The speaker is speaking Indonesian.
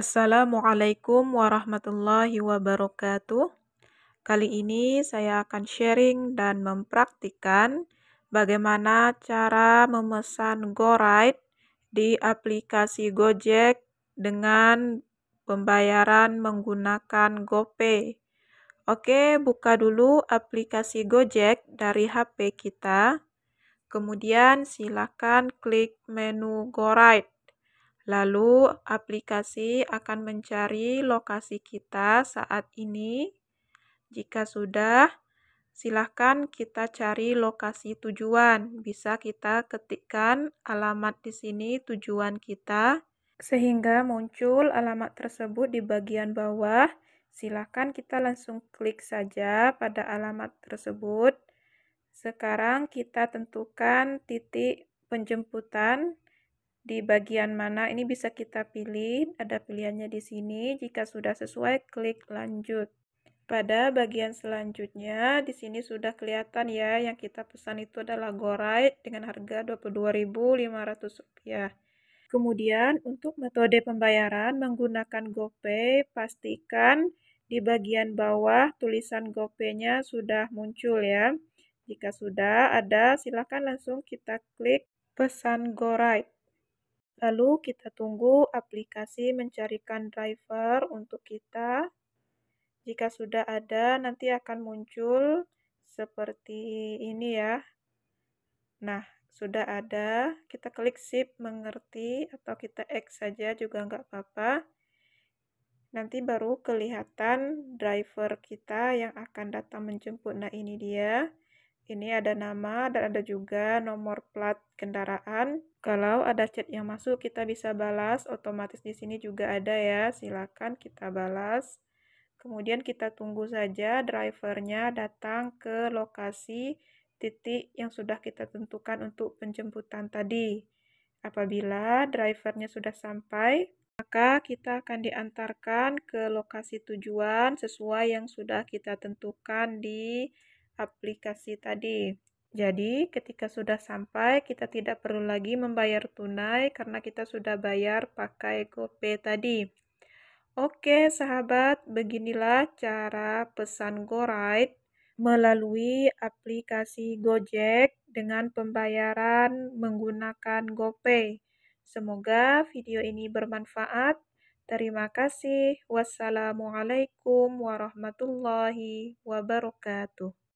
Assalamualaikum warahmatullahi wabarakatuh. Kali ini saya akan sharing dan mempraktikkan bagaimana cara memesan GoRide di aplikasi Gojek dengan pembayaran menggunakan GoPay. Oke, buka dulu aplikasi Gojek dari HP kita. Kemudian silakan klik menu GoRide. Lalu, aplikasi akan mencari lokasi kita saat ini. Jika sudah, silakan kita cari lokasi tujuan. Bisa kita ketikkan alamat di sini tujuan kita, sehingga muncul alamat tersebut di bagian bawah. Silakan kita langsung klik saja pada alamat tersebut. Sekarang kita tentukan titik penjemputan di bagian mana ini bisa kita pilih ada pilihannya di sini jika sudah sesuai klik lanjut pada bagian selanjutnya di sini sudah kelihatan ya yang kita pesan itu adalah gorai dengan harga Rp22.500 kemudian untuk metode pembayaran menggunakan GoPay pastikan di bagian bawah tulisan GoPay-nya sudah muncul ya jika sudah ada silakan langsung kita klik pesan GoRide Lalu kita tunggu aplikasi mencarikan driver untuk kita. Jika sudah ada, nanti akan muncul seperti ini ya. Nah, sudah ada, kita klik sip mengerti atau kita X saja juga nggak apa-apa. Nanti baru kelihatan driver kita yang akan datang menjemput. Nah, ini dia. Ini ada nama dan ada juga nomor plat kendaraan. Kalau ada chat yang masuk kita bisa balas, otomatis di sini juga ada ya. Silakan kita balas. Kemudian kita tunggu saja drivernya datang ke lokasi titik yang sudah kita tentukan untuk penjemputan tadi. Apabila drivernya sudah sampai, maka kita akan diantarkan ke lokasi tujuan sesuai yang sudah kita tentukan di aplikasi tadi. Jadi, ketika sudah sampai, kita tidak perlu lagi membayar tunai karena kita sudah bayar pakai GoPay tadi. Oke, sahabat, beginilah cara pesan GoRide melalui aplikasi Gojek dengan pembayaran menggunakan GoPay. Semoga video ini bermanfaat. Terima kasih. Wassalamualaikum warahmatullahi wabarakatuh.